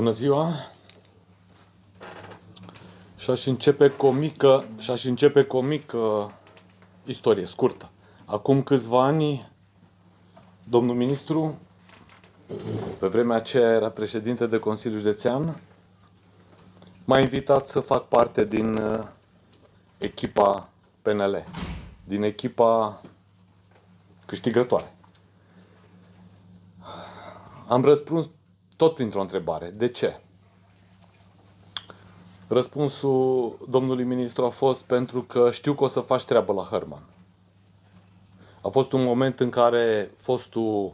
Bună ziua! Și aș începe cu o mică, și aș începe cu o mică istorie scurtă. Acum câțiva ani, domnul ministru, pe vremea aceea era președinte de Consiliul Județean, m-a invitat să fac parte din uh, echipa PNL, din echipa câștigătoare. Am răspuns tot printr-o întrebare. De ce? Răspunsul domnului ministru a fost pentru că știu că o să faci treabă la Herman. A fost un moment în care fostul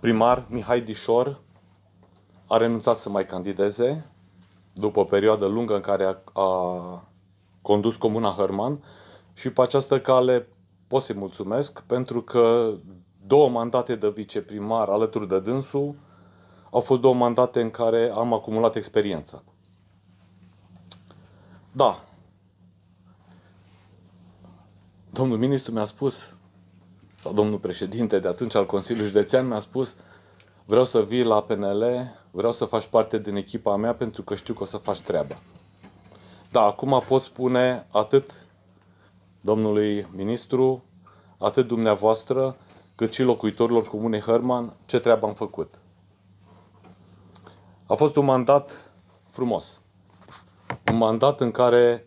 primar Mihai Dișor a renunțat să mai candideze după o perioadă lungă în care a, a condus Comuna Herman, și pe această cale pot să-i mulțumesc pentru că două mandate de viceprimar alături de dânsul au fost două mandate în care am acumulat experiență. Da. Domnul ministru mi-a spus, sau domnul președinte de atunci al Consiliului Județean mi-a spus, vreau să vii la PNL, vreau să faci parte din echipa mea pentru că știu că o să faci treaba. Da, acum pot spune atât domnului ministru, atât dumneavoastră, cât și locuitorilor comunei Hărman ce treabă am făcut. A fost un mandat frumos. Un mandat în care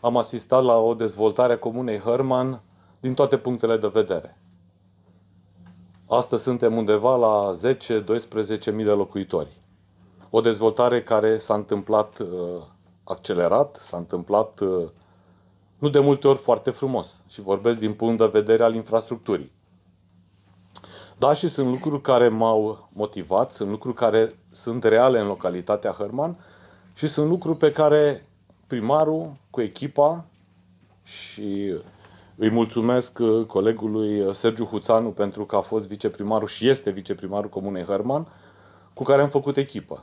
am asistat la o dezvoltare a comunei Herman din toate punctele de vedere. Astăzi suntem undeva la 10-12 mii de locuitori. O dezvoltare care s-a întâmplat uh, accelerat, s-a întâmplat uh, nu de multe ori foarte frumos și vorbesc din punct de vedere al infrastructurii. Da, și sunt lucruri care m-au motivat, sunt lucruri care sunt reale în localitatea Hărman și sunt lucruri pe care primarul cu echipa și îi mulțumesc uh, colegului uh, Sergiu Huțanu pentru că a fost viceprimarul și este viceprimarul Comunei Hărman, cu care am făcut echipă.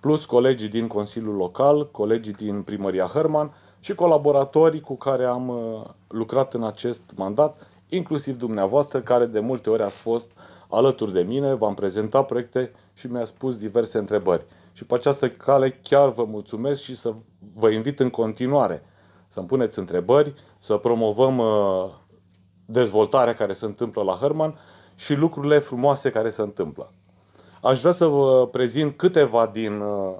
Plus colegii din Consiliul Local, colegii din Primăria Hărman și colaboratorii cu care am uh, lucrat în acest mandat, inclusiv dumneavoastră, care de multe ori ați fost alături de mine, v-am prezentat proiecte și mi-ați spus diverse întrebări. Și pe această cale chiar vă mulțumesc și să vă invit în continuare să-mi puneți întrebări, să promovăm uh, dezvoltarea care se întâmplă la Herman și lucrurile frumoase care se întâmplă. Aș vrea să vă prezint câteva din, uh,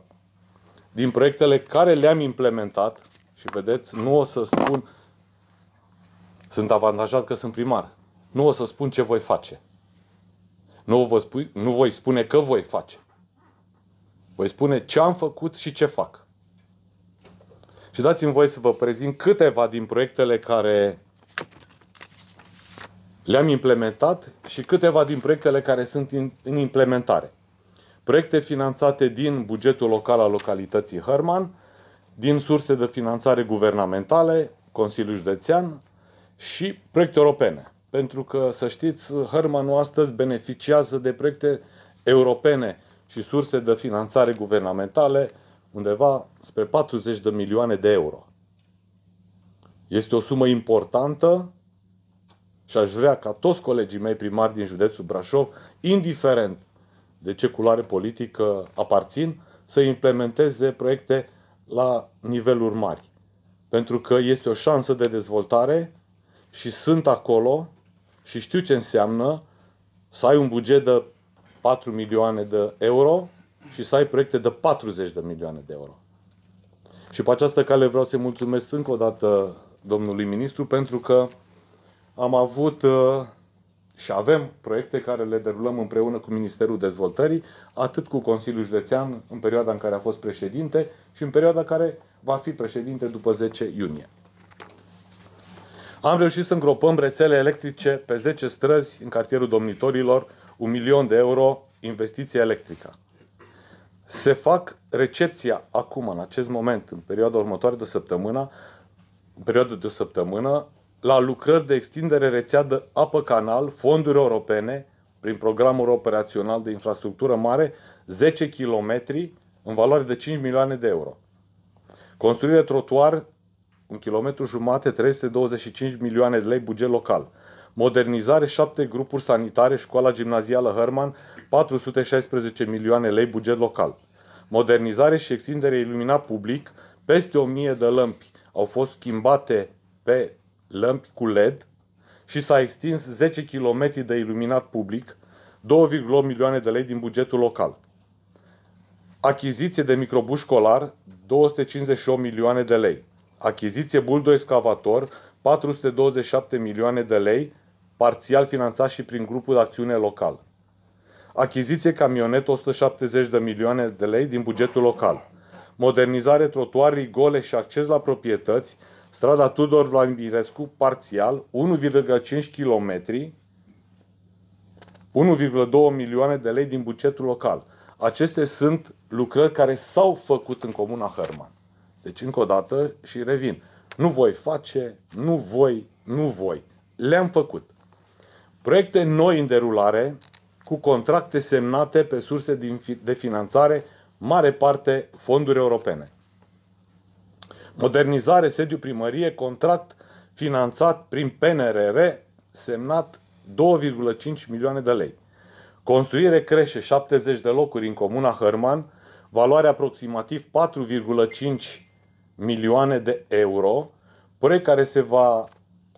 din proiectele care le-am implementat și vedeți, nu o să spun sunt avantajat că sunt primar. Nu o să spun ce voi face. Nu, vă spui, nu voi spune că voi face. Voi spune ce am făcut și ce fac. Și dați-mi voie să vă prezint câteva din proiectele care le-am implementat și câteva din proiectele care sunt în implementare. Proiecte finanțate din bugetul local al localității Hărman, din surse de finanțare guvernamentale, Consiliul Județean, și proiecte europene. Pentru că, să știți, Hermanul astăzi beneficiază de proiecte europene și surse de finanțare guvernamentale undeva spre 40 de milioane de euro. Este o sumă importantă și aș vrea ca toți colegii mei primari din județul Brașov, indiferent de ce culoare politică aparțin, să implementeze proiecte la niveluri mari. Pentru că este o șansă de dezvoltare și sunt acolo și știu ce înseamnă să ai un buget de 4 milioane de euro și să ai proiecte de 40 de milioane de euro. Și pe această cale vreau să-i mulțumesc încă o dată domnului ministru pentru că am avut uh, și avem proiecte care le derulăm împreună cu Ministerul Dezvoltării, atât cu Consiliul Județean în perioada în care a fost președinte și în perioada în care va fi președinte după 10 iunie. Am reușit să îngropăm rețele electrice pe 10 străzi în cartierul domnitorilor, un milion de euro investiție electrică. Se fac recepția acum, în acest moment, în perioada următoare de o săptămână, în perioada de o săptămână, la lucrări de extindere rețea de apă-canal, fonduri europene, prin programul operațional de infrastructură mare, 10 km în valoare de 5 milioane de euro. Construire trotuar un kilometru jumate, 325 milioane de lei buget local. Modernizare, 7 grupuri sanitare, școala gimnazială Herman, 416 milioane lei buget local. Modernizare și extindere iluminat public, peste 1000 de lămpi au fost schimbate pe lămpi cu LED și s-a extins 10 km de iluminat public, 2,8 milioane de lei din bugetul local. Achiziție de microbus școlar, 258 milioane de lei. Achiziție Buldo Excavator, 427 milioane de lei, parțial finanțat și prin grupul de acțiune local. Achiziție camionet 170 de milioane de lei din bugetul local. Modernizare trotuarii gole și acces la proprietăți, strada Tudor Vladimirescu parțial, 1,5 km, 1,2 milioane de lei din bugetul local. Acestea sunt lucrări care s-au făcut în comuna Hărman. Deci, încă o dată și revin. Nu voi face, nu voi, nu voi. Le-am făcut. Proiecte noi în derulare, cu contracte semnate pe surse de finanțare, mare parte fonduri europene. Modernizare, sediu primărie, contract finanțat prin PNRR, semnat 2,5 milioane de lei. Construire crește 70 de locuri în comuna Hărman, valoare aproximativ 4,5 milioane de euro, proiect care se va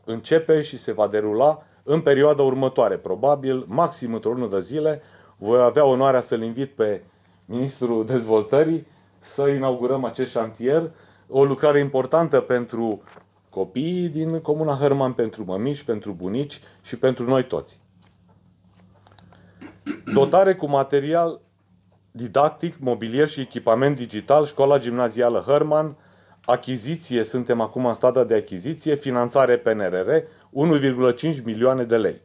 începe și se va derula în perioada următoare, probabil maxim într-o lună de zile. Voi avea onoarea să-l invit pe Ministrul Dezvoltării să inaugurăm acest șantier, o lucrare importantă pentru copiii din Comuna Hărman, pentru mămiși, pentru bunici și pentru noi toți. Dotare cu material didactic, mobilier și echipament digital, școala gimnazială Hărman, achiziție, suntem acum în stadă de achiziție, finanțare PNRR, 1,5 milioane de lei.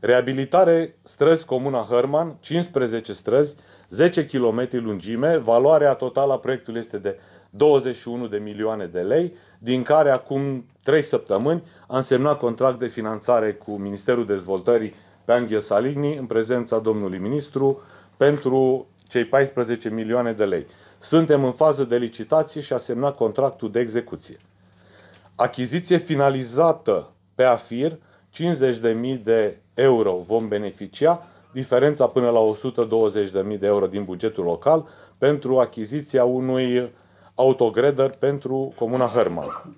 Reabilitare străzi Comuna Hărman, 15 străzi, 10 km lungime, valoarea totală a proiectului este de 21 de milioane de lei, din care acum 3 săptămâni am semnat contract de finanțare cu Ministerul Dezvoltării pe Anghel Saligni, în prezența domnului ministru, pentru cei 14 milioane de lei. Suntem în fază de licitație și a semnat contractul de execuție. Achiziție finalizată pe AFIR, 50.000 de euro vom beneficia, diferența până la 120.000 de euro din bugetul local pentru achiziția unui autogreder pentru Comuna Hermann.